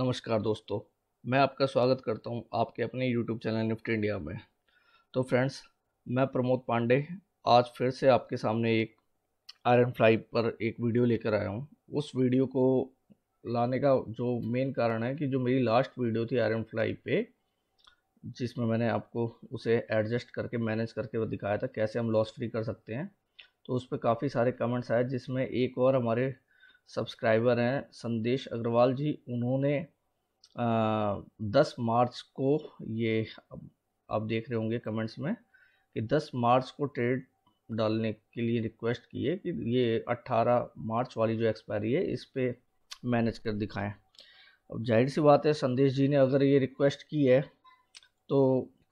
नमस्कार दोस्तों मैं आपका स्वागत करता हूं आपके अपने यूट्यूब चैनल निफ्ट इंडिया में तो फ्रेंड्स मैं प्रमोद पांडे आज फिर से आपके सामने एक आयरन फ्लाई पर एक वीडियो लेकर आया हूं उस वीडियो को लाने का जो मेन कारण है कि जो मेरी लास्ट वीडियो थी आयरन फ्लाई पे जिसमें मैंने आपको उसे एडजस्ट करके मैनेज करके दिखाया था कैसे हम लॉस फ्री कर सकते हैं तो उस पर काफ़ी सारे कमेंट्स आए जिसमें एक और हमारे सब्सक्राइबर हैं संदेश अग्रवाल जी उन्होंने दस मार्च को ये आप देख रहे होंगे कमेंट्स में कि दस मार्च को ट्रेड डालने के लिए रिक्वेस्ट की है कि ये 18 मार्च वाली जो एक्सपायरी है इस पर मैनेज कर दिखाएं अब जाहिर सी बात है संदेश जी ने अगर ये रिक्वेस्ट की है तो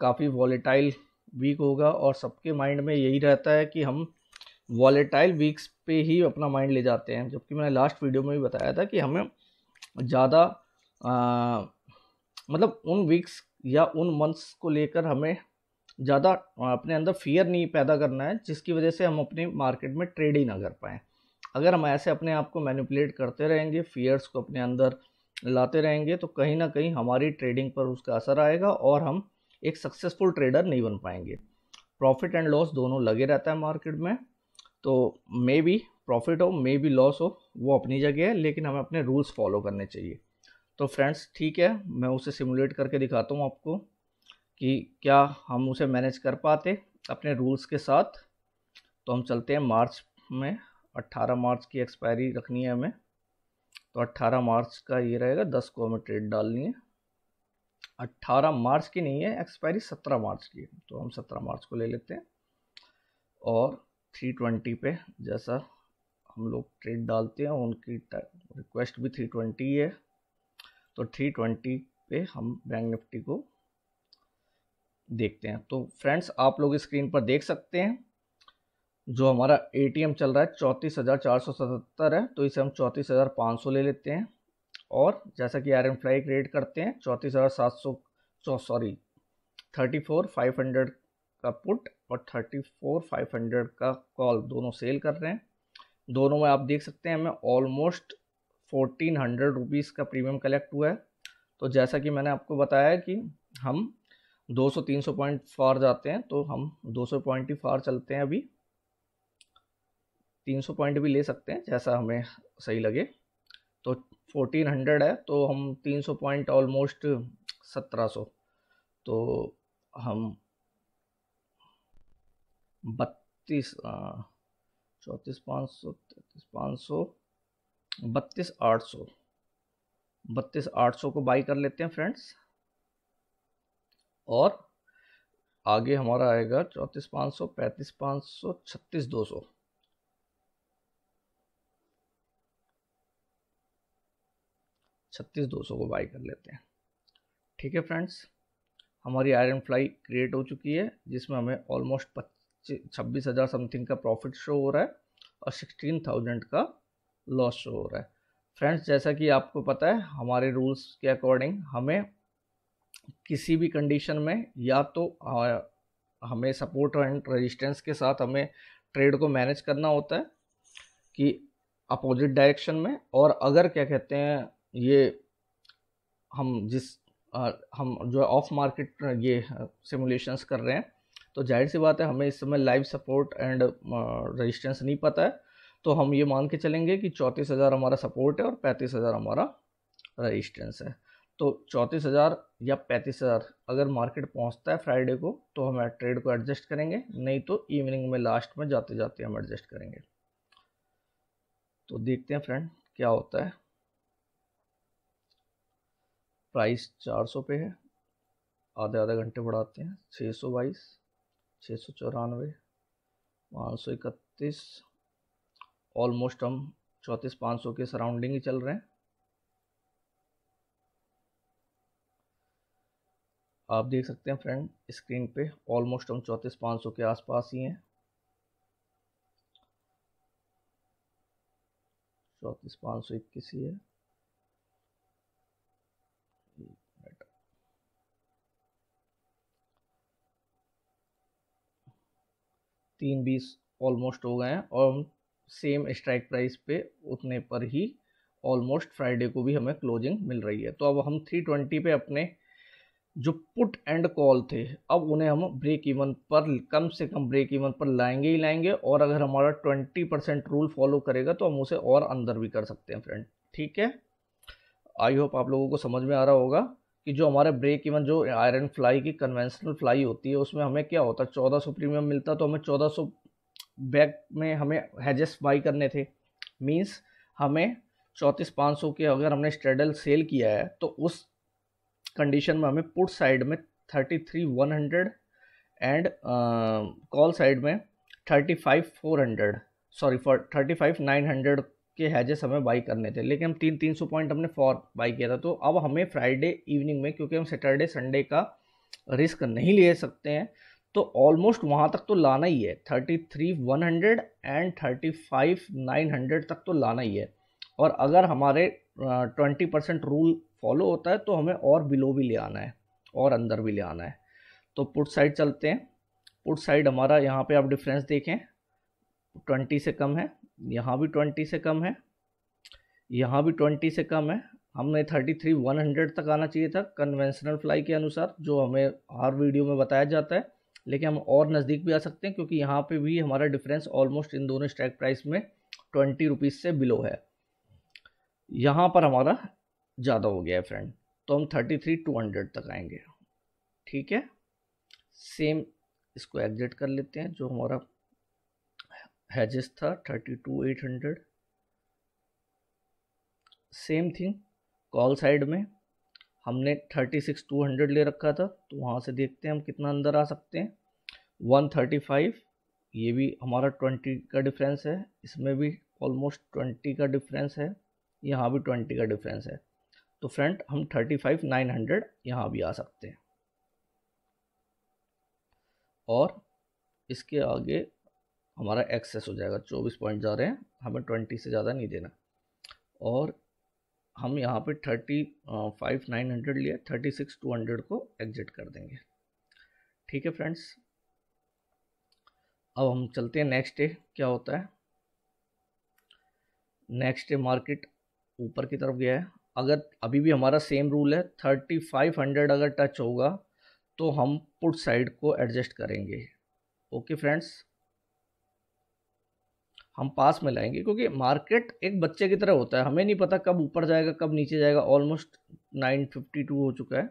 काफ़ी वॉलेटाइल वीक होगा और सबके माइंड में यही रहता है कि हम वॉलेटाइल वीक्स पे ही अपना माइंड ले जाते हैं जबकि मैंने लास्ट वीडियो में भी बताया था कि हमें ज़्यादा मतलब उन वीक्स या उन मंथ्स को लेकर हमें ज़्यादा अपने अंदर फियर नहीं पैदा करना है जिसकी वजह से हम अपने मार्केट में ट्रेड ही ना कर पाएँ अगर हम ऐसे अपने आप को मैनिपुलेट करते रहेंगे फियर्स को अपने अंदर लाते रहेंगे तो कहीं ना कहीं हमारी ट्रेडिंग पर उसका असर आएगा और हम एक सक्सेसफुल ट्रेडर नहीं बन पाएंगे प्रॉफिट एंड लॉस दोनों लगे रहता है मार्केट में तो मे बी प्रॉफिट हो मे बी लॉस हो वो अपनी जगह है लेकिन हमें अपने रूल्स फॉलो करने चाहिए तो फ्रेंड्स ठीक है मैं उसे सिमुलेट करके दिखाता हूँ आपको कि क्या हम उसे मैनेज कर पाते अपने रूल्स के साथ तो हम चलते हैं मार्च में 18 मार्च की एक्सपायरी रखनी है हमें तो 18 मार्च का ये रहेगा दस को हमें ट्रेड डालनी है 18 मार्च की नहीं है एक्सपायरी 17 मार्च की है तो हम 17 मार्च को ले लेते हैं और थ्री ट्वेंटी पे जैसा हम लोग ट्रेड डालते हैं उनकी रिक्वेस्ट भी थ्री ट्वेंटी है तो थ्री ट्वेंटी पे हम बैंक निफ्टी को देखते हैं तो फ्रेंड्स आप लोग स्क्रीन पर देख सकते हैं जो हमारा एटीएम चल रहा है चौंतीस हज़ार चार सौ सतहत्तर है तो इसे हम चौंतीस हज़ार पाँच सौ ले लेते हैं और जैसा कि आर एम फ्लाई रेट करते हैं चौंतीस हज़ार सात सौ sorry thirty four five hundred का पुट और थर्टी फोर फाइव हंड्रेड का कॉल दोनों सेल कर रहे हैं दोनों में आप देख सकते हैं हमें ऑलमोस्ट फोर्टीन हंड्रेड रुपीज़ का प्रीमियम कलेक्ट हुआ है तो जैसा कि मैंने आपको बताया कि हम 200-300 पॉइंट फार जाते हैं तो हम 200 पॉइंट ही फार चलते हैं अभी 300 पॉइंट भी ले सकते हैं जैसा हमें सही लगे तो 1400 है तो हम 300 पॉइंट ऑलमोस्ट 1700 तो हम बत्तीस चौंतीस पाँच सौ तैतीस पाँच सौ बत्तीस आठ सौ बत्तीस आठ सौ को बाई कर लेते हैं फ्रेंड्स और आगे हमारा आएगा चौंतीस पाँच सौ पैंतीस पाँच सौ छत्तीस दो सौ छत्तीस दो सौ को बाई कर लेते हैं ठीक है फ्रेंड्स हमारी आयरन फ्लाई क्रिएट हो चुकी है जिसमें हमें ऑलमोस्ट छब्बीस हज़ार समथिंग का प्रॉफिट शो हो रहा है और सिक्सटीन थाउजेंड का लॉस शो हो रहा है फ्रेंड्स जैसा कि आपको पता है हमारे रूल्स के अकॉर्डिंग हमें किसी भी कंडीशन में या तो हमें सपोर्ट एंड रेजिस्टेंस के साथ हमें ट्रेड को मैनेज करना होता है कि अपोजिट डायरेक्शन में और अगर क्या कहते हैं ये हम जिस आ, हम जो ऑफ मार्केट ये सिमुलेशंस कर रहे हैं तो जाहिर सी बात है हमें इस समय लाइव सपोर्ट एंड रजिस्टेंस नहीं पता है तो हम ये मान के चलेंगे कि चौंतीस हज़ार हमारा सपोर्ट है और पैंतीस हज़ार हमारा रजिस्टेंस है तो चौंतीस हज़ार या पैंतीस हज़ार अगर मार्केट पहुंचता है फ्राइडे को तो हम ट्रेड को एडजस्ट करेंगे नहीं तो इवनिंग में लास्ट में जाते जाते हम एडजस्ट करेंगे तो देखते हैं फ्रेंड क्या होता है प्राइस 400 पे है आधे आधे घंटे बढ़ाते हैं छः बाईस छः सौ चौरानवे पाँच सौ इकतीस ऑलमोस्ट हम चौंतीस पाँच सौ के सराउंडिंग ही चल रहे हैं आप देख सकते हैं फ्रेंड स्क्रीन पे ऑलमोस्ट हम चौंतीस पाँच सौ के आसपास ही हैं चौंतीस पाँच सौ इक्कीस ही है तीन बीस ऑलमोस्ट हो गए हैं और सेम स्ट्राइक प्राइस पे उतने पर ही ऑलमोस्ट फ्राइडे को भी हमें क्लोजिंग मिल रही है तो अब हम थ्री ट्वेंटी पे अपने जो पुट एंड कॉल थे अब उन्हें हम ब्रेक इवन पर कम से कम ब्रेक इवन पर लाएंगे ही लाएंगे और अगर हमारा ट्वेंटी परसेंट रूल फॉलो करेगा तो हम उसे और अंदर भी कर सकते हैं फ्रेंड ठीक है आई होप आप लोगों को समझ में आ रहा होगा कि जो हमारे ब्रेक इवन जो आयरन फ्लाई की कन्वेंशनल फ्लाई होती है उसमें हमें क्या होता है चौदह सौ प्रीमियम मिलता तो हमें चौदह सौ बैक में हमें हेजेस बाई करने थे मीन्स हमें चौंतीस पाँच सौ के अगर हमने स्ट्रेडल सेल किया है तो उस कंडीशन में हमें पुट साइड में thirty three one hundred and call side में thirty five four hundred sorry for thirty five nine hundred के हैजे समय बाई करने थे लेकिन हम तीन तीन सौ पॉइंट हमने फॉर बाई किया था तो अब हमें फ्राइडे इवनिंग में क्योंकि हम सैटरडे संडे का रिस्क नहीं ले सकते हैं तो ऑलमोस्ट वहाँ तक तो लाना ही है thirty three one hundred and thirty five nine hundred तक तो लाना ही है और अगर हमारे ट्वेंटी परसेंट रूल फॉलो होता है तो हमें और बिलो भी ले आना है और अंदर भी ले आना है तो पुट साइड चलते हैं पुट साइड हमारा यहाँ पे आप डिफरेंस देखें ट्वेंटी से कम है यहाँ भी ट्वेंटी से कम है यहाँ भी ट्वेंटी से कम है हमने थर्टी थ्री वन हंड्रेड तक आना चाहिए था कन्वेंशनल फ्लाई के अनुसार जो हमें हर वीडियो में बताया जाता है लेकिन हम और नज़दीक भी आ सकते हैं क्योंकि यहाँ पे भी हमारा डिफरेंस ऑलमोस्ट इन दोनों स्ट्राइक प्राइस में ट्वेंटी रुपीज़ से बिलो है यहाँ पर हमारा ज़्यादा हो गया है फ्रेंड तो हम थर्टी थ्री टू हंड्रेड तक आएंगे ठीक है सेम इसको एग्जिट कर लेते हैं जो हमारा हैजेस था thirty two eight hundred same thing call side में हमने थर्टी सिक्स टू हंड्रेड ले रखा था तो वहाँ से देखते हैं हम कितना अंदर आ सकते हैं वन थर्टी फाइव ये भी हमारा ट्वेंटी का डिफरेंस है इसमें भी ऑलमोस्ट ट्वेंटी का डिफरेंस है यहाँ भी ट्वेंटी का डिफरेंस है तो फ्रेंड हम थर्टी फाइव नाइन हंड्रेड यहाँ भी आ सकते हैं और इसके आगे हमारा एक्सेस हो जाएगा चौबीस पॉइंट जा रहे हैं हमें ट्वेंटी से ज़्यादा नहीं देना और हम यहाँ पे थर्टी फाइव नाइन हंड्रेड लिए थर्टी सिक्स टू हंड्रेड को एग्जिट कर देंगे ठीक है फ्रेंड्स अब हम चलते हैं नेक्स्ट डे क्या होता है नेक्स्ट डे मार्केट ऊपर की तरफ गया है अगर अभी भी हमारा सेम रूल है थर्टी फाइव हंड्रेड अगर टच होगा तो हम पुट साइड को एडजस्ट करेंगे ओके फ्रेंड्स हम पास में लाएंगे क्योंकि मार्केट एक बच्चे की तरह होता है हमें नहीं पता कब ऊपर जाएगा कब नीचे जाएगा ऑलमोस्ट नाइन फिफ्टी टू हो चुका है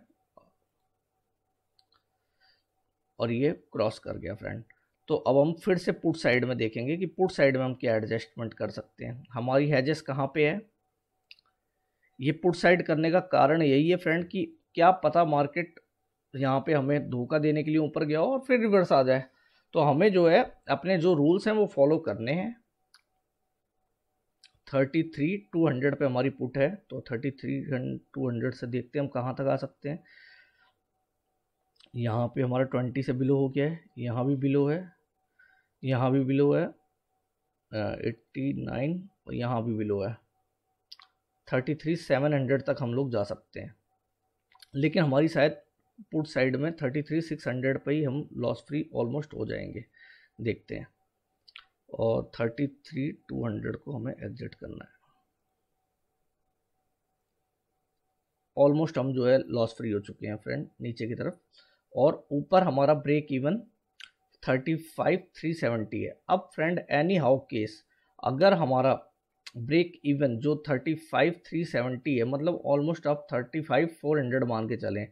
और ये क्रॉस कर गया फ्रेंड तो अब हम फिर से पुट साइड में देखेंगे कि पुट साइड में हम क्या एडजस्टमेंट कर सकते हैं हमारी हैजेस कहाँ पे है ये पुट साइड करने का कारण यही है फ्रेंड कि क्या पता मार्केट यहाँ पे हमें धोखा देने के लिए ऊपर गया हो और फिर रिवर्स आ जाए तो हमें जो है अपने जो रूल्स हैं वो फॉलो करने हैं थर्टी थ्री टू हंड्रेड पर हमारी पुट है तो थर्टी थ्री टू हंड्रेड से देखते हैं हम कहाँ तक आ सकते हैं यहाँ पे हमारा ट्वेंटी से बिलो हो गया है यहाँ भी बिलो है यहाँ भी बिलो है एट्टी नाइन और यहाँ भी बिलो है थर्टी थ्री सेवन हंड्रेड तक हम लोग जा सकते हैं लेकिन हमारी शायद पुट साइड में थर्टी थ्री सिक्स हंड्रेड पर ही हम लॉस फ्री ऑलमोस्ट हो जाएंगे देखते हैं और थर्टी थ्री टू हंड्रेड को हमें एग्जिट करना है ऑलमोस्ट हम जो है लॉस फ्री हो चुके हैं फ्रेंड नीचे की तरफ और ऊपर हमारा break even thirty five three है अब फ्रेंड एनी हाउ केस अगर हमारा ब्रेक इवन जो थर्टी फाइव थ्री सेवेंटी है मतलब ऑलमोस्ट आप थर्टी फाइव फोर हंड्रेड मान के चलें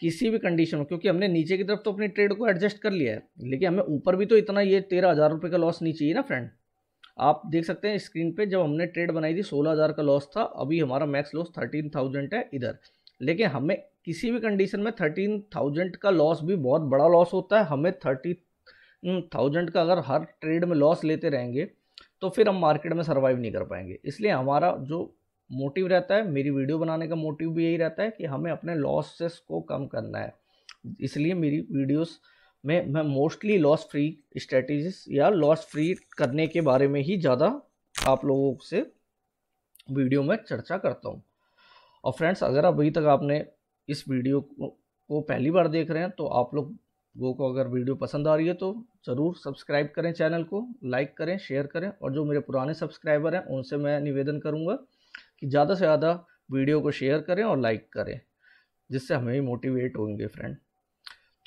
किसी भी कंडीशन में क्योंकि हमने नीचे की तरफ तो अपनी ट्रेड को एडजस्ट कर लिया है लेकिन हमें ऊपर भी तो इतना ये तेरह हज़ार रुपये का लॉस नहीं चाहिए ना फ्रेंड आप देख सकते हैं स्क्रीन पे जब हमने ट्रेड बनाई थी सोलह हज़ार का लॉस था अभी हमारा मैक्स लॉस थर्टीन थाउजेंड है इधर लेकिन हमें किसी भी कंडीशन में थर्टीन थाउजेंड का लॉस भी बहुत बड़ा लॉस होता है हमें थर्टी थाउजेंड का अगर हर ट्रेड में लॉस लेते रहेंगे तो फिर हम मार्केट में सर्वाइव नहीं कर पाएंगे इसलिए हमारा जो मोटिव रहता है मेरी वीडियो बनाने का मोटिव भी यही रहता है कि हमें अपने लॉसेस को कम करना है इसलिए मेरी वीडियोस में मैं मोस्टली लॉस फ्री स्ट्रेटजीज या लॉस फ्री करने के बारे में ही ज़्यादा आप लोगों से वीडियो में चर्चा करता हूँ और फ्रेंड्स अगर अभी तक आपने इस वीडियो को पहली बार देख रहे हैं तो आप लोग वो को अगर वीडियो पसंद आ रही है तो ज़रूर सब्सक्राइब करें चैनल को लाइक करें शेयर करें और जो मेरे पुराने सब्सक्राइबर हैं उनसे मैं निवेदन करूँगा कि ज़्यादा से ज़्यादा वीडियो को शेयर करें और लाइक करें जिससे हमें भी मोटिवेट होंगे फ्रेंड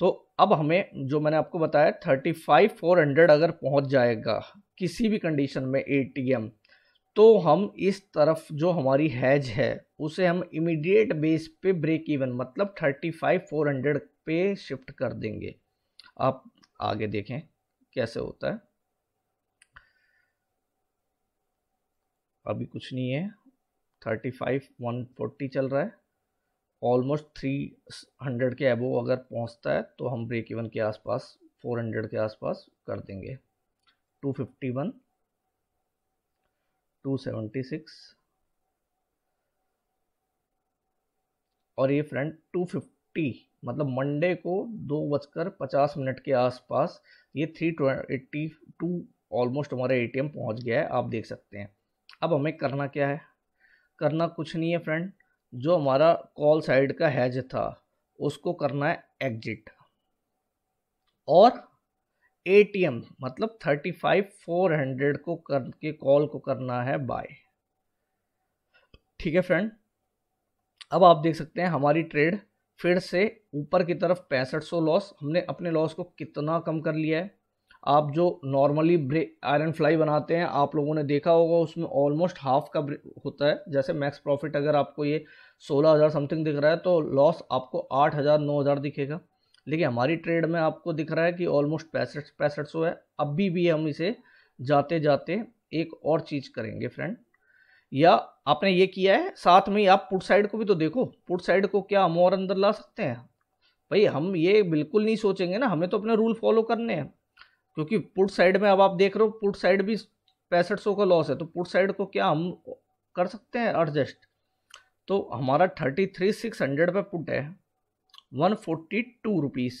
तो अब हमें जो मैंने आपको बताया थर्टी फाइव फोर हंड्रेड अगर पहुंच जाएगा किसी भी कंडीशन में एटीएम तो हम इस तरफ जो हमारी हैज है उसे हम इमीडिएट बेस पे ब्रेक इवन मतलब थर्टी फाइव फोर हंड्रेड पे शिफ्ट कर देंगे आप आगे देखें कैसे होता है अभी कुछ नहीं है थर्टी फाइव वन फोर्टी चल रहा है ऑलमोस्ट थ्री हंड्रेड के एबो अगर पहुंचता है तो हम ब्रेक इवन के आसपास फोर हंड्रेड के आसपास कर देंगे two fifty one two seventy six और ये फ्रेंड टू फिफ्टी मतलब मंडे को दो बजकर पचास मिनट के आसपास ये थ्री ट्वेंटी टू ऑलमोस्ट हमारे एटीएम पहुंच गया है आप देख सकते हैं अब हमें करना क्या है करना कुछ नहीं है फ्रेंड जो हमारा कॉल साइड का हैज था उसको करना है एग्जिट और एटीएम मतलब थर्टी फाइव फोर हंड्रेड को करके कॉल को करना है बाय ठीक है फ्रेंड अब आप देख सकते हैं हमारी ट्रेड फिर से ऊपर की तरफ पैंसठ सौ लॉस हमने अपने लॉस को कितना कम कर लिया है आप जो नॉर्मली आयरन फ्लाई बनाते हैं आप लोगों ने देखा होगा उसमें ऑलमोस्ट हाफ का होता है जैसे मैक्स प्रॉफिट अगर आपको ये सोलह हज़ार समथिंग दिख रहा है तो लॉस आपको आठ हज़ार नौ हज़ार दिखेगा लेकिन हमारी ट्रेड में आपको दिख रहा है कि ऑलमोस्ट पैंसठ पैंसठ सौ है अभी भी हम इसे जाते जाते एक और चीज़ करेंगे फ्रेंड या आपने ये किया है साथ में आप पुट साइड को भी तो देखो पुट साइड को क्या हम और अंदर ला सकते हैं भाई हम ये बिल्कुल नहीं सोचेंगे ना हमें तो अपने रूल फॉलो करने हैं क्योंकि पुट साइड में अब आप देख रहे हो पुट साइड भी पैंसठ सौ का लॉस है तो पुट साइड को क्या हम कर सकते हैं एडजस्ट तो हमारा थर्टी थ्री सिक्स हंड्रेड पर पुट है वन फोर्टी टू रुपीज़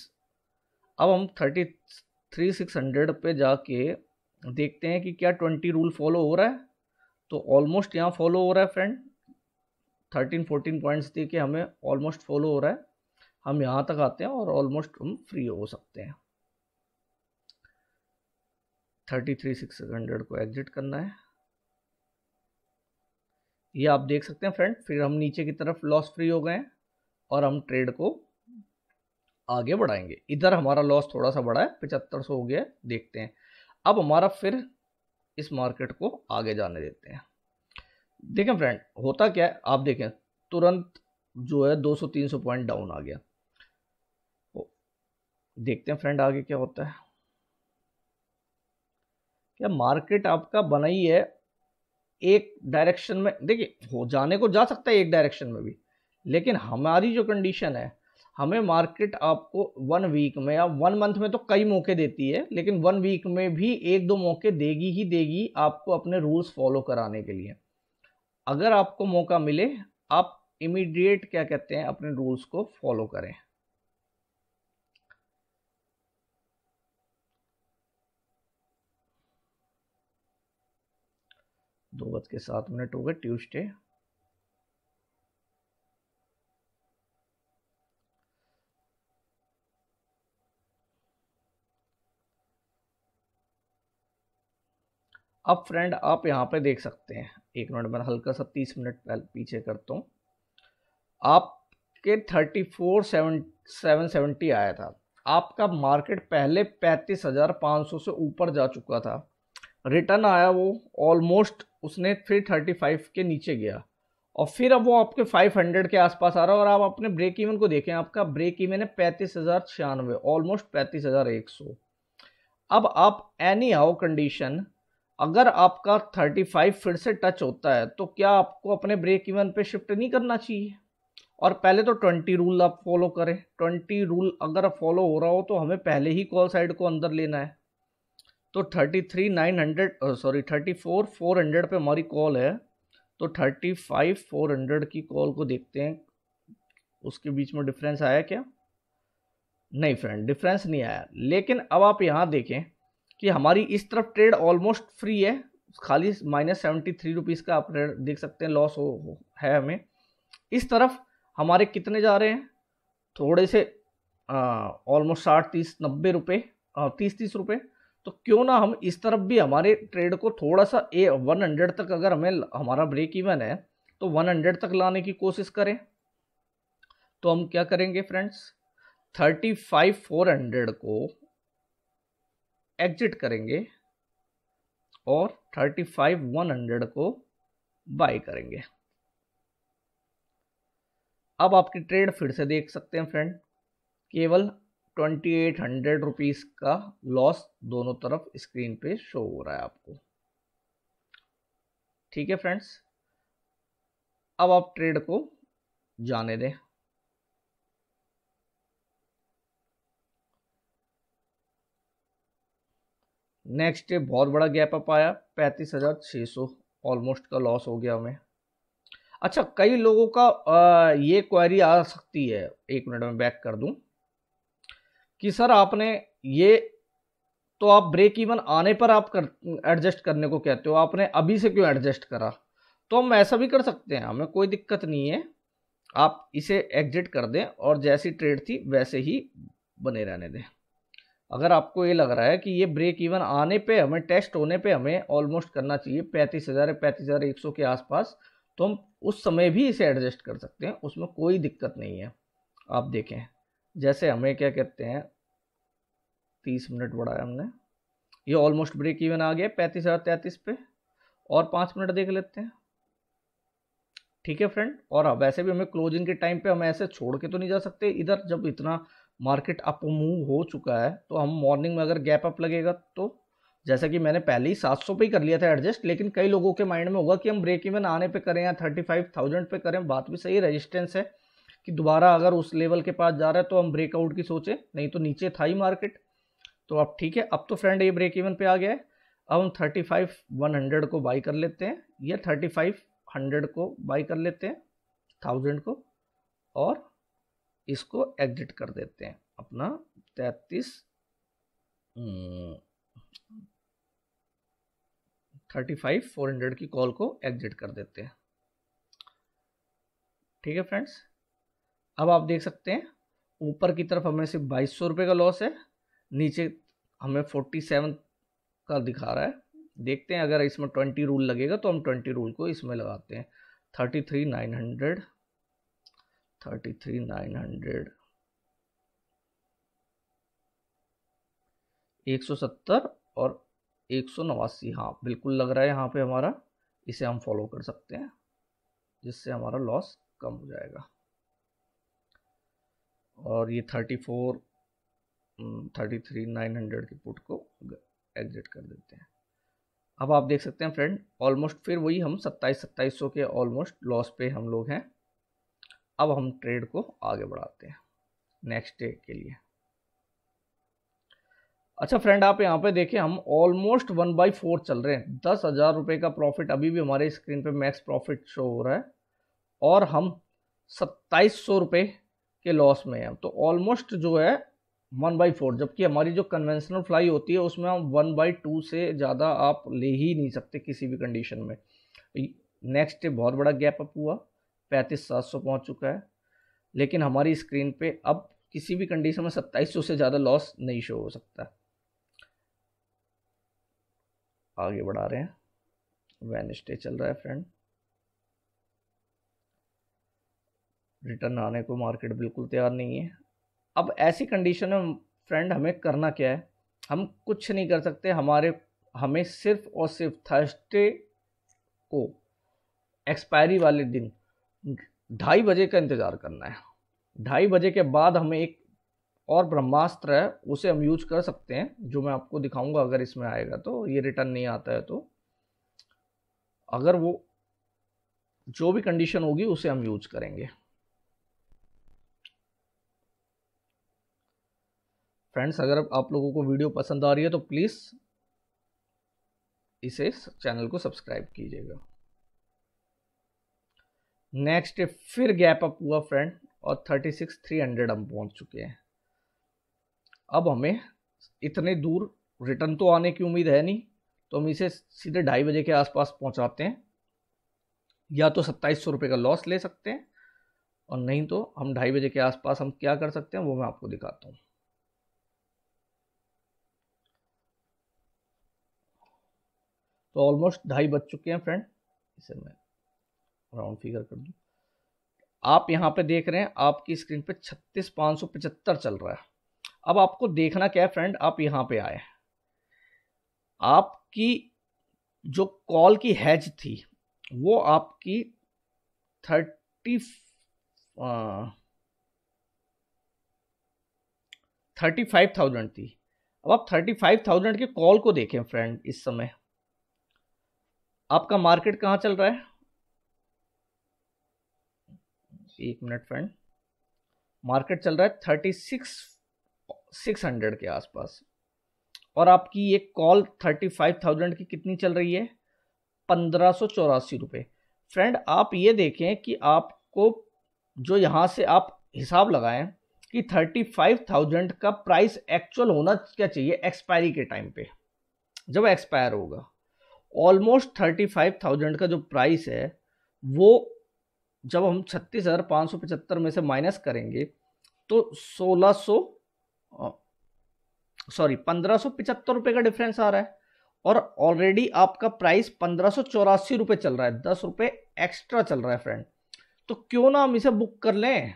अब हम थर्टी थ्री सिक्स हंड्रेड पर जाके देखते हैं कि क्या ट्वेंटी रूल फॉलो हो रहा है तो ऑलमोस्ट यहाँ फॉलो हो रहा है फ्रेंड थर्टीन फोर्टीन पॉइंट्स दे के हमें ऑलमोस्ट फॉलो हो रहा है हम यहाँ तक आते हैं और ऑलमोस्ट हम फ्री हो सकते हैं थर्टी थ्री सिक्स हंड्रेड को एग्जिट करना है ये आप देख सकते हैं फ्रेंड फिर हम नीचे की तरफ लॉस फ्री हो गए और हम ट्रेड को आगे बढ़ाएंगे इधर हमारा लॉस थोड़ा सा बढ़ा है पिचहत्तर सौ हो गया देखते हैं अब हमारा फिर इस मार्केट को आगे जाने देते हैं देखें फ्रेंड होता क्या है आप देखें तुरंत जो है 200-300 पॉइंट डाउन आ गया देखते हैं फ्रेंड आगे क्या होता है या मार्केट आपका बना ही है एक डायरेक्शन में देखिए हो जाने को जा सकता है एक डायरेक्शन में भी लेकिन हमारी जो कंडीशन है हमें मार्केट आपको वन वीक में या वन मंथ में तो कई मौके देती है लेकिन वन वीक में भी एक दो मौके देगी ही देगी आपको अपने रूल्स फॉलो कराने के लिए अगर आपको मौका मिले आप इमीडिएट क्या कहते हैं अपने रूल्स को फॉलो करें दो बज के सात मिनट हो गए ट्यूसडे अब फ्रेंड आप यहाँ पे देख सकते हैं एक मिनट में हल्का सा तीस मिनट पहले पीछे करता हूँ आपके thirty four seven seven seventy आया था आपका मार्केट पहले पैंतीस हज़ार पाँच सौ से ऊपर जा चुका था रिटर्न आया वो ऑलमोस्ट उसने 335 के नीचे गया और फिर अब वो आपके 500 के आसपास आ रहा है और आप अपने ब्रेक इवन को देखें आपका ब्रेक इवन है पैंतीस हज़ार छियानवे ऑलमोस्ट पैंतीस हज़ार एक सौ अब आप एनी हाउ कंडीशन अगर आपका 35 फिर से टच होता है तो क्या आपको अपने ब्रेक इवन पे शिफ्ट नहीं करना चाहिए और पहले तो 20 रूल आप फॉलो करें 20 रूल अगर फॉलो हो रहा हो तो हमें पहले ही कॉल साइड को अंदर लेना है तो thirty three nine hundred sorry thirty four four hundred पर हमारी कॉल है तो थर्टी फाइव फोर हंड्रेड की कॉल को देखते हैं उसके बीच में डिफरेंस आया क्या नहीं फ्रेंड डिफरेंस नहीं आया लेकिन अब आप यहाँ देखें कि हमारी इस तरफ ट्रेड ऑलमोस्ट फ्री है खाली माइनस सेवेंटी थ्री रुपीज़ का आप देख सकते हैं लॉस हो, हो है हमें इस तरफ हमारे कितने जा रहे हैं थोड़े से ऑलमोस्ट साठ तीस नब्बे रुपये तीस तीस रुपये तो क्यों ना हम इस तरफ भी हमारे ट्रेड को थोड़ा सा ए वन हंड्रेड तक अगर हमें हमारा ब्रेक इवन है तो वन हंड्रेड तक लाने की कोशिश करें तो हम क्या करेंगे friends thirty five four hundred को एग्जिट करेंगे और थर्टी फाइव वन हंड्रेड को बाय करेंगे अब आपकी ट्रेड फिर से देख सकते हैं फ्रेंड केवल ट्वेंटी एट हंड्रेड रुपीज़ का लॉस दोनों तरफ स्क्रीन पे शो हो रहा है आपको ठीक है फ्रेंड्स अब आप ट्रेड को जाने दें नेक्स्ट डे बहुत बड़ा गैप अप आया पैंतीस हजार छः सौ ऑलमोस्ट का लॉस हो गया हमें अच्छा कई लोगों का आ, ये क्वेरी आ सकती है एक मिनट में बैक कर दूं कि सर आपने ये तो आप ब्रेक इवन आने पर आप कर एडजस्ट करने को कहते हो आपने अभी से क्यों एडजस्ट करा तो हम ऐसा भी कर सकते हैं हमें कोई दिक्कत नहीं है आप इसे एग्जिट कर दें और जैसी ट्रेड थी वैसे ही बने रहने दें अगर आपको ये लग रहा है कि ये ब्रेक इवन आने पे हमें टेस्ट होने पे हमें ऑलमोस्ट करना चाहिए पैंतीस हज़ार पैंतीस हज़ार एक सौ के आसपास तो हम उस समय भी इसे एडजस्ट कर सकते हैं उसमें कोई दिक्कत नहीं है आप देखें जैसे हमें क्या कहते हैं तीस मिनट बढ़ाया हमने ये ऑलमोस्ट ब्रेक इवन आ गया पैंतीस हज़ार तैंतीस पे और पाँच मिनट देख लेते हैं ठीक है फ्रेंड और अब वैसे भी हमें क्लोजिंग के टाइम पे हम ऐसे छोड़ के तो नहीं जा सकते इधर जब इतना मार्केट अप मूव हो चुका है तो हम मॉर्निंग में अगर गैप अप लगेगा तो जैसा कि मैंने पहले ही सात सौ पे ही कर लिया था एडजस्ट लेकिन कई लोगों के माइंड में होगा कि हम ब्रेक इवन आने पर करें या थर्टी फाइव थाउजेंड पे करें बात भी सही रजिस्टेंस है कि दोबारा अगर उस लेवल के पास जा रहा है तो हम ब्रेकआउट की सोचें नहीं तो नीचे था ही मार्केट तो अब ठीक है अब तो फ्रेंड ये ब्रेक इवन पे आ गया है अब हम थर्टी फाइव वन हंड्रेड को बाई कर लेते हैं या थर्टी फाइव हंड्रेड को बाई कर लेते हैं थाउजेंड को और इसको एग्जिट कर देते हैं अपना तैतीस थर्टी फाइव फोर हंड्रेड की कॉल को एग्जिट कर देते हैं ठीक है फ्रेंड्स अब आप देख सकते हैं ऊपर की तरफ हमें सिर्फ बाईस सौ रुपये का लॉस है नीचे हमें फोर्टी सेवन का दिखा रहा है देखते हैं अगर इसमें ट्वेंटी रूल लगेगा तो हम ट्वेंटी रूल को इसमें लगाते हैं thirty three nine hundred thirty three nine hundred एक सौ सत्तर और एक सौ नवासी हाँ बिल्कुल लग रहा है यहाँ पे हमारा इसे हम फॉलो कर सकते हैं जिससे हमारा लॉस कम हो जाएगा और ये thirty four thirty three nine hundred के पुट को एग्जिट कर देते हैं अब आप देख सकते हैं फ्रेंड ऑलमोस्ट फिर वही हम सत्ताईस सत्ताईस सौ के ऑलमोस्ट लॉस पे हम लोग हैं अब हम ट्रेड को आगे बढ़ाते हैं नेक्स्ट डे के लिए अच्छा फ्रेंड आप यहाँ पे देखें हम ऑलमोस्ट वन बाई फोर चल रहे हैं दस हज़ार रुपये का प्रॉफिट अभी भी हमारे स्क्रीन पे मैक्स प्रॉफिट शो हो रहा है और हम सत्ताईस सौ रुपये के लॉस में हैं तो ऑलमोस्ट जो है वन बाई फोर जबकि हमारी जो कन्वेंशनल फ्लाई होती है उसमें हम वन बाई टू से ज़्यादा आप ले ही नहीं सकते किसी भी कंडीशन में नेक्स्ट बहुत बड़ा गैप अप हुआ पैंतीस सात सौ पहुँच चुका है लेकिन हमारी स्क्रीन पे अब किसी भी कंडीशन में सत्ताईस सौ से ज़्यादा लॉस नहीं शो हो सकता आगे बढ़ा रहे हैं वेनस्डे चल रहा है फ्रेंड रिटर्न आने को मार्केट बिल्कुल तैयार नहीं है अब ऐसी कंडीशन में फ्रेंड हमें करना क्या है हम कुछ नहीं कर सकते हमारे हमें सिर्फ और सिर्फ थर्सडे को एक्सपायरी वाले दिन ढाई बजे का इंतज़ार करना है ढाई बजे के बाद हमें एक और ब्रह्मास्त्र है उसे हम यूज कर सकते हैं जो मैं आपको दिखाऊंगा अगर इसमें आएगा तो ये रिटर्न नहीं आता है तो अगर वो जो भी कंडीशन होगी उसे हम यूज करेंगे फ्रेंड्स अगर आप लोगों को वीडियो पसंद आ रही है तो प्लीज़ इसे चैनल को सब्सक्राइब कीजिएगा नेक्स्ट फिर गैप अप हुआ फ्रेंड और थर्टी सिक्स थ्री हंड्रेड हम पहुंच चुके हैं अब हमें इतने दूर रिटर्न तो आने की उम्मीद है नहीं तो हम इसे सीधे ढाई बजे के आसपास पहुंचाते हैं या तो सत्ताईस सौ रुपये का लॉस ले सकते हैं और नहीं तो हम ढाई बजे के आसपास हम क्या कर सकते हैं वो मैं आपको दिखाता हूँ तो ऑलमोस्ट ढाई बज चुके हैं फ्रेंड इसे मैं राउंड फिगर कर दूँ आप यहाँ पे देख रहे हैं आपकी स्क्रीन पे छत्तीस पाँच सौ पचहत्तर चल रहा है अब आपको देखना क्या है फ्रेंड आप यहाँ पे आए आपकी जो कॉल की हैज थी वो आपकी थर्टी थर्टी फाइव थाउजेंड थी अब आप थर्टी फाइव थाउजेंड के कॉल को देखें फ्रेंड इस समय आपका मार्केट कहाँ चल रहा है एक मिनट फ्रेंड मार्केट चल रहा है थर्टी सिक्स सिक्स हंड्रेड के आसपास और आपकी ये कॉल थर्टी फाइव थाउजेंड की कितनी चल रही है पंद्रह सौ चौरासी रुपये फ्रेंड आप ये देखें कि आपको जो यहाँ से आप हिसाब लगाएं कि थर्टी फाइव थाउजेंड का प्राइस एक्चुअल होना क्या चाहिए एक्सपायरी के टाइम पे जब एक्सपायर होगा ऑलमोस्ट थर्टी फाइव थाउजेंड का जो प्राइस है वो जब हम छत्तीस हज़ार पाँच सौ पचहत्तर में से माइनस करेंगे तो सोलह सौ सॉरी पंद्रह सौ पचहत्तर रुपये का डिफरेंस आ रहा है और ऑलरेडी आपका प्राइस पंद्रह सौ चौरासी रुपये चल रहा है दस रुपये एक्स्ट्रा चल रहा है फ्रेंड तो क्यों ना हम इसे बुक कर लें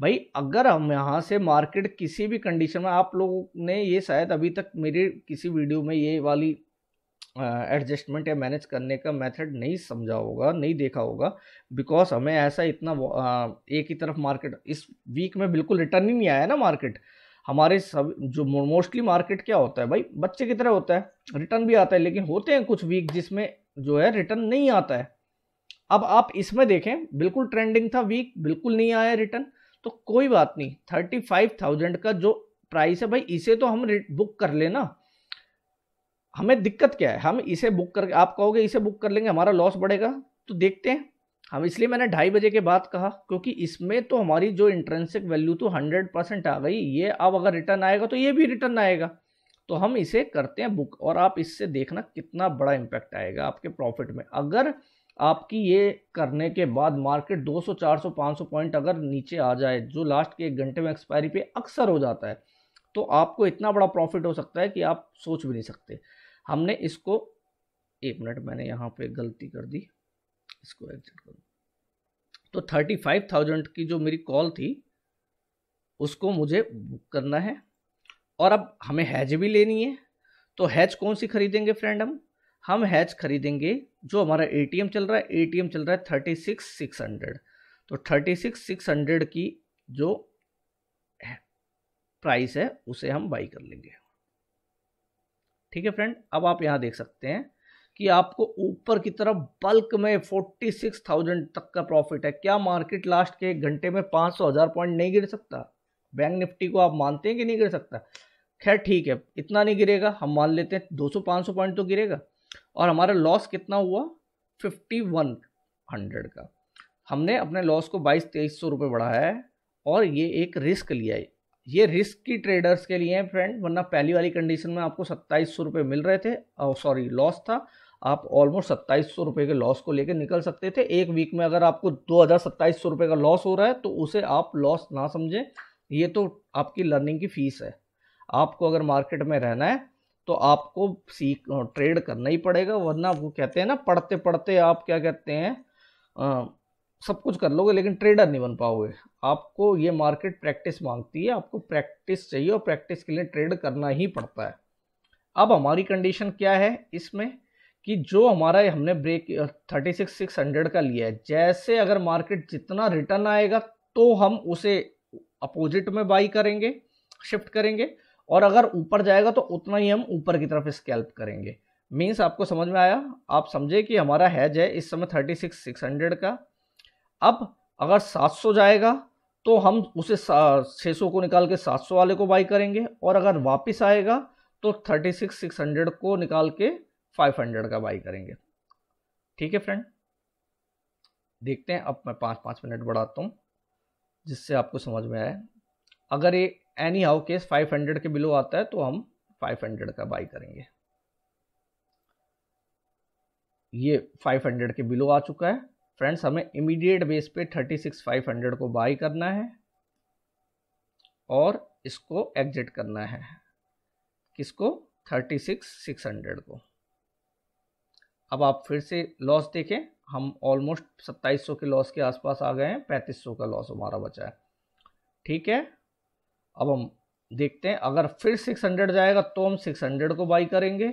भाई अगर हम यहाँ से मार्केट किसी भी कंडीशन में आप लोगों ने ये शायद अभी तक मेरी किसी वीडियो में ये वाली एडजस्टमेंट या मैनेज करने का मेथड नहीं समझा होगा नहीं देखा होगा बिकॉज हमें ऐसा इतना uh, एक ही तरफ मार्केट इस वीक में बिल्कुल रिटर्न ही नहीं आया ना मार्केट हमारे सब जो मोस्टली मार्केट क्या होता है भाई बच्चे की तरह होता है रिटर्न भी आता है लेकिन होते हैं कुछ वीक जिसमें जो है रिटर्न नहीं आता है अब आप इसमें देखें बिल्कुल ट्रेंडिंग था वीक बिल्कुल नहीं आया रिटर्न तो कोई बात नहीं थर्टी फाइव थाउजेंड का जो प्राइस है भाई इसे तो हम बुक कर लेना हमें दिक्कत क्या है हम इसे बुक करके आप कहोगे इसे बुक कर लेंगे हमारा लॉस बढ़ेगा तो देखते हैं हम इसलिए मैंने ढाई बजे के बाद कहा क्योंकि इसमें तो हमारी जो इंट्रेंसिक वैल्यू तो हंड्रेड परसेंट आ गई ये अब अगर रिटर्न आएगा तो ये भी रिटर्न आएगा तो हम इसे करते हैं बुक और आप इससे देखना कितना बड़ा इम्पैक्ट आएगा आपके प्रॉफिट में अगर आपकी ये करने के बाद मार्केट 200, 400, 500 पॉइंट अगर नीचे आ जाए जो लास्ट के एक घंटे में एक्सपायरी पे अक्सर हो जाता है तो आपको इतना बड़ा प्रॉफिट हो सकता है कि आप सोच भी नहीं सकते हमने इसको एक मिनट मैंने यहाँ पे गलती कर दी इसको एग्जिट कर तो थर्टी फाइव थाउजेंड की जो मेरी कॉल थी उसको मुझे बुक करना है और अब हमें हैज भी लेनी है तो हैज कौन सी खरीदेंगे फ्रेंड हम हम हैज खरीदेंगे जो हमारा ए चल रहा है एटीएम चल रहा है थर्टी सिक्स सिक्स हंड्रेड तो थर्टी सिक्स सिक्स हंड्रेड की जो प्राइस है उसे हम बाई कर लेंगे ठीक है फ्रेंड अब आप यहाँ देख सकते हैं कि आपको ऊपर की तरफ बल्क में 46,000 तक का प्रॉफिट है क्या मार्केट लास्ट के एक घंटे में पाँच सौ हज़ार पॉइंट नहीं गिर सकता बैंक निफ्टी को आप मानते हैं कि नहीं गिर सकता खैर ठीक है इतना नहीं गिरेगा हम मान लेते हैं 200-500 पॉइंट तो गिरेगा और हमारा लॉस कितना हुआ 5100 का हमने अपने लॉस को बाईस तेईस सौ रुपये बढ़ाया है और ये एक रिस्क लिया है ये रिस्क की ट्रेडर्स के लिए हैं फ्रेंड वरना पहली वाली कंडीशन में आपको सत्ताईस सौ रुपये मिल रहे थे सॉरी लॉस था आप ऑलमोस्ट सत्ताईस सौ रुपये के लॉस को लेकर निकल सकते थे एक वीक में अगर आपको दो हज़ार सत्ताईस सौ रुपये का लॉस हो रहा है तो उसे आप लॉस ना समझें ये तो आपकी लर्निंग की फ़ीस है आपको अगर मार्केट में रहना है तो आपको सीख ट्रेड करना ही पड़ेगा वरना वो कहते हैं ना पढ़ते पढ़ते आप क्या कहते हैं सब कुछ कर लोगे लेकिन ट्रेडर नहीं बन पाओगे आपको ये मार्केट प्रैक्टिस मांगती है आपको प्रैक्टिस चाहिए और प्रैक्टिस के लिए ट्रेड करना ही पड़ता है अब हमारी कंडीशन क्या है इसमें कि जो हमारा हमने break thirty six six hundred का लिया है जैसे अगर मार्केट जितना रिटर्न आएगा तो हम उसे अपोजिट में बाई करेंगे शिफ्ट करेंगे और अगर ऊपर जाएगा तो उतना ही हम ऊपर की तरफ स्कैल्प करेंगे मीन्स आपको समझ में आया आप समझे कि हमारा हैज है इस समय थर्टी सिक्स सिक्स हंड्रेड का अब अगर 700 जाएगा तो हम उसे 600 को निकाल के 700 वाले को बाई करेंगे और अगर वापस आएगा तो हंड्रेड को निकाल के 500 का बाई करेंगे ठीक है फ्रेंड देखते हैं अब मैं पाँच पाँच मिनट बढ़ाता हूँ जिससे आपको समझ में आए अगर ये एनी हाउ केस 500 के बिलो आता है तो हम 500 का बाई करेंगे ये 500 के बिलो आ चुका है फ्रेंड्स हमें इमीडिएट बेस पे थर्टी सिक्स फाइव हंड्रेड को बाई करना है और इसको एग्जिट करना है किसको थर्टी सिक्स सिक्स हंड्रेड को अब आप फिर से लॉस देखें हम ऑलमोस्ट सत्ताईस सौ के लॉस के आसपास आ गए हैं पैंतीस सौ का लॉस हमारा बचा है ठीक है अब हम देखते हैं अगर फिर सिक्स हंड्रेड जाएगा तो हम सिक्स हंड्रेड को बाई करेंगे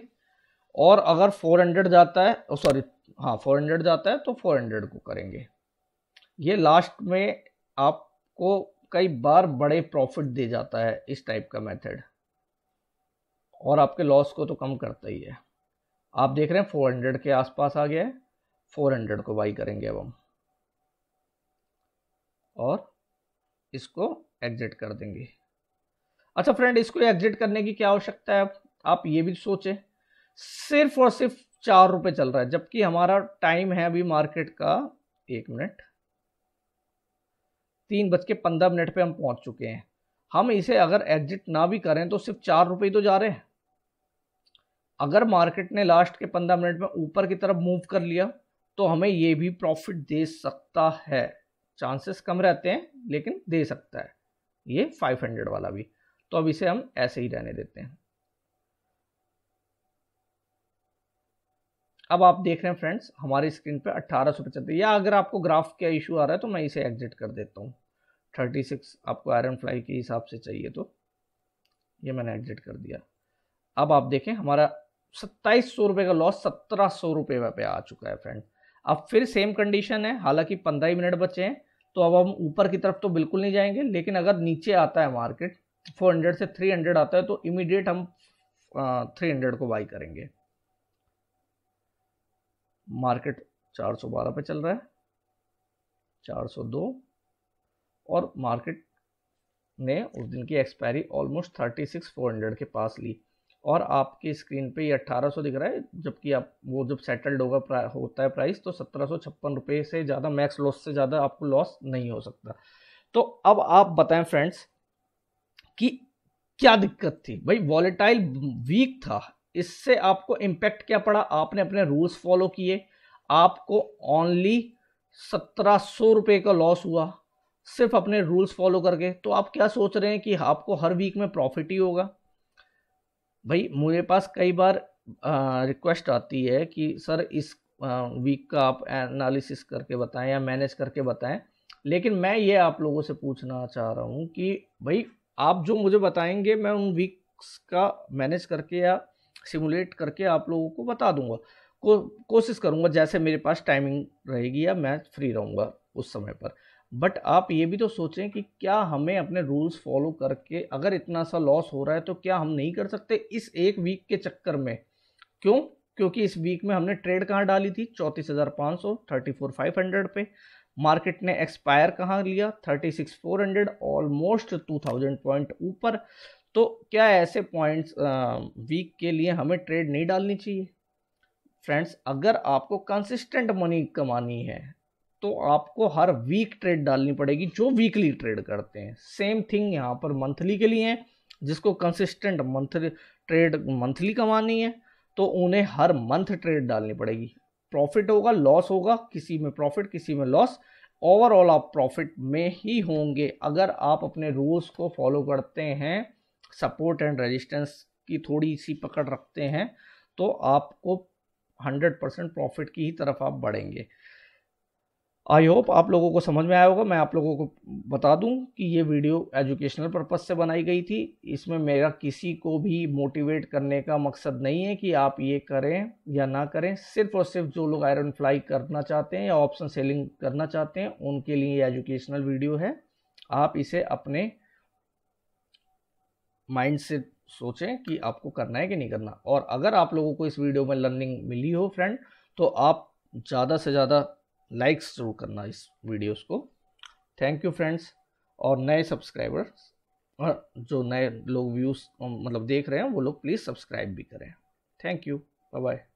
और अगर फोर हंड्रेड जाता है सॉरी हाँ फोर हंड्रेड जाता है तो फोर हंड्रेड को करेंगे ये लास्ट में आपको कई बार बड़े प्रॉफिट दे जाता है इस टाइप का मेथड और आपके लॉस को तो कम करता ही है आप देख रहे हैं फोर हंड्रेड के आसपास आ गया है फोर हंड्रेड को बाई करेंगे अब हम और इसको एग्जिट कर देंगे अच्छा फ्रेंड इसको एग्जिट करने की क्या आवश्यकता है आप ये भी सोचें सिर्फ और सिर्फ चार रुपये चल रहा है जबकि हमारा टाइम है अभी मार्केट का एक मिनट तीन बज के पंद्रह मिनट पे हम पहुंच चुके हैं हम इसे अगर एग्जिट ना भी करें तो सिर्फ चार रुपये तो जा रहे हैं अगर मार्केट ने लास्ट के पंद्रह मिनट में ऊपर की तरफ मूव कर लिया तो हमें ये भी प्रॉफिट दे सकता है चांसेस कम रहते हैं लेकिन दे सकता है ये 500 वाला भी तो अब इसे हम ऐसे ही रहने देते हैं अब आप देख रहे हैं फ्रेंड्स हमारी स्क्रीन पे अट्ठारह सौ पचहत्तर या अगर आपको ग्राफ का इशू आ रहा है तो मैं इसे एग्जिट कर देता हूँ थर्टी सिक्स आपको आयरन फ्लाई के हिसाब से चाहिए तो ये मैंने एग्जिट कर दिया अब आप देखें हमारा सत्ताईस सौ रुपये का लॉस सत्रह सौ रुपये पे आ चुका है फ्रेंड अब फिर सेम कंडीशन है हालांकि पंद्रह ही मिनट बचे हैं तो अब हम ऊपर की तरफ तो बिल्कुल नहीं जाएंगे लेकिन अगर नीचे आता है मार्केट 400 से 300 आता है तो इमीडिएट हम 300 को बाई करेंगे मार्केट 412 पे चल रहा है 402 और मार्केट ने उस दिन की एक्सपायरी ऑलमोस्ट 36400 के पास ली और आपकी स्क्रीन पे ये 1800 दिख रहा है जबकि आप वो जब सेटल्ड होगा होता है प्राइस तो सत्रह रुपए से ज़्यादा मैक्स लॉस से ज़्यादा आपको लॉस नहीं हो सकता तो अब आप बताएं फ्रेंड्स कि क्या दिक्कत थी भाई वॉलेटाइल वीक था इससे आपको इम्पैक्ट क्या पड़ा आपने अपने रूल्स फॉलो किए आपको ओनली सत्रह सौ रुपये का लॉस हुआ सिर्फ अपने रूल्स फॉलो करके तो आप क्या सोच रहे हैं कि आपको हर वीक में प्रॉफिट ही होगा भाई मेरे पास कई बार रिक्वेस्ट आती है कि सर इस आ, वीक का आप एनालिसिस करके बताएं या मैनेज करके बताएं लेकिन मैं ये आप लोगों से पूछना चाह रहा हूँ कि भाई आप जो मुझे बताएंगे मैं उन वीक्स का मैनेज करके या सिमुलेट करके आप लोगों को बता दूंगा को कोशिश करूँगा जैसे मेरे पास टाइमिंग रहेगी या मैं फ्री रहूँगा उस समय पर बट आप ये भी तो सोचें कि क्या हमें अपने रूल्स फॉलो करके अगर इतना सा लॉस हो रहा है तो क्या हम नहीं कर सकते इस एक वीक के चक्कर में क्यों क्योंकि इस वीक में हमने ट्रेड कहाँ डाली थी चौंतीस हज़ार पाँच सौ थर्टी फोर फाइव हंड्रेड पे मार्केट ने एक्सपायर कहाँ लिया thirty six four hundred almost two thousand point ऊपर तो क्या ऐसे पॉइंट्स वीक के लिए हमें ट्रेड नहीं डालनी चाहिए फ्रेंड्स अगर आपको कंसिस्टेंट मनी कमानी है तो आपको हर वीक ट्रेड डालनी पड़ेगी जो वीकली ट्रेड करते हैं सेम थिंग यहाँ पर मंथली के लिए हैं जिसको कंसिस्टेंट मंथली ट्रेड मंथली कमानी है तो उन्हें हर मंथ ट्रेड डालनी पड़ेगी प्रॉफिट होगा लॉस होगा किसी में प्रॉफिट किसी में लॉस ओवरऑल आप प्रॉफिट में ही होंगे अगर आप अपने रूल्स को फॉलो करते हैं सपोर्ट एंड रेजिस्टेंस की थोड़ी सी पकड़ रखते हैं तो आपको हंड्रेड परसेंट प्रॉफिट की ही तरफ आप बढ़ेंगे आई होप आप लोगों को समझ में आया होगा मैं आप लोगों को बता दूं कि ये वीडियो एजुकेशनल पर्पज़ से बनाई गई थी इसमें मेरा किसी को भी मोटिवेट करने का मकसद नहीं है कि आप ये करें या ना करें सिर्फ और सिर्फ जो लोग आयरन फ्लाई करना चाहते हैं या ऑप्शन सेलिंग करना चाहते हैं उनके लिए एजुकेशनल वीडियो है आप इसे अपने माइंड से सोचें कि आपको करना है कि नहीं करना और अगर आप लोगों को इस वीडियो में लर्निंग मिली हो फ्रेंड तो आप ज़्यादा से ज़्यादा लाइक्स जरूर करना इस वीडियोस को थैंक यू फ्रेंड्स और नए सब्सक्राइबर्स और जो नए लोग व्यूज़ मतलब देख रहे हैं वो लोग प्लीज़ सब्सक्राइब भी करें थैंक यू बाय बाय